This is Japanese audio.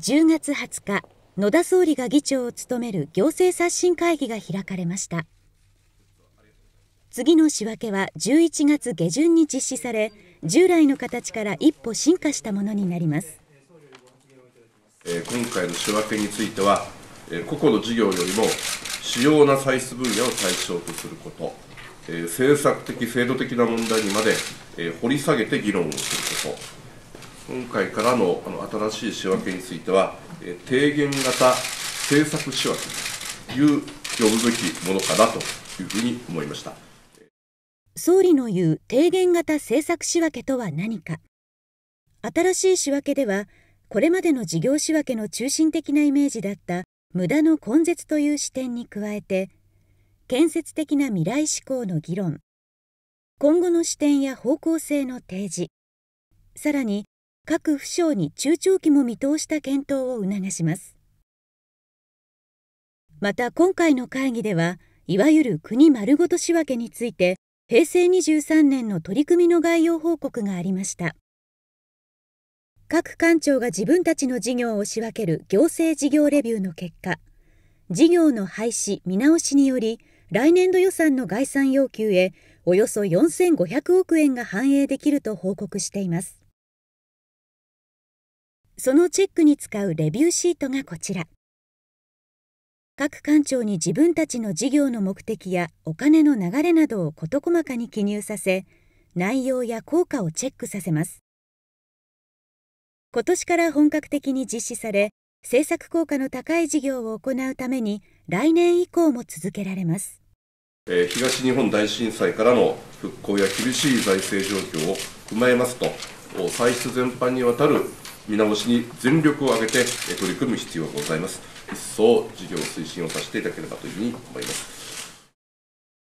10月20日、野田総理が議長を務める行政刷新会議が開かれました。次の仕分けは11月下旬に実施され、従来の形から一歩進化したものになります。今回の仕分けについては、個々の事業よりも主要な歳出分野を対象とすること、政策的、制度的な問題にまで掘り下げて議論をすること、今回からのあの新しい仕分けについては、えー、提言型政策仕分けという呼ぶべきものかなというふうに思いました総理の言う提言型政策仕分けとは何か新しい仕分けではこれまでの事業仕分けの中心的なイメージだった無駄の根絶という視点に加えて建設的な未来志向の議論今後の視点や方向性の提示さらに各府省に中長期も見通した検討を促しますまた今回の会議ではいわゆる国丸ごと仕分けについて平成23年の取り組みの概要報告がありました各官庁が自分たちの事業を仕分ける行政事業レビューの結果事業の廃止・見直しにより来年度予算の概算要求へおよそ4500億円が反映できると報告していますそのチェックに使うレビューシートがこちら。各官庁に自分たちの事業の目的やお金の流れなどを事細かに記入させ、内容や効果をチェックさせます。今年から本格的に実施され、政策効果の高い事業を行うために来年以降も続けられます。東日本大震災からの復興や厳しい財政状況を踏まえますと、歳出全般にわたる見直しに全力を挙げて取り組む必要がございます。一層事業推進をさせていただければというふうに思います。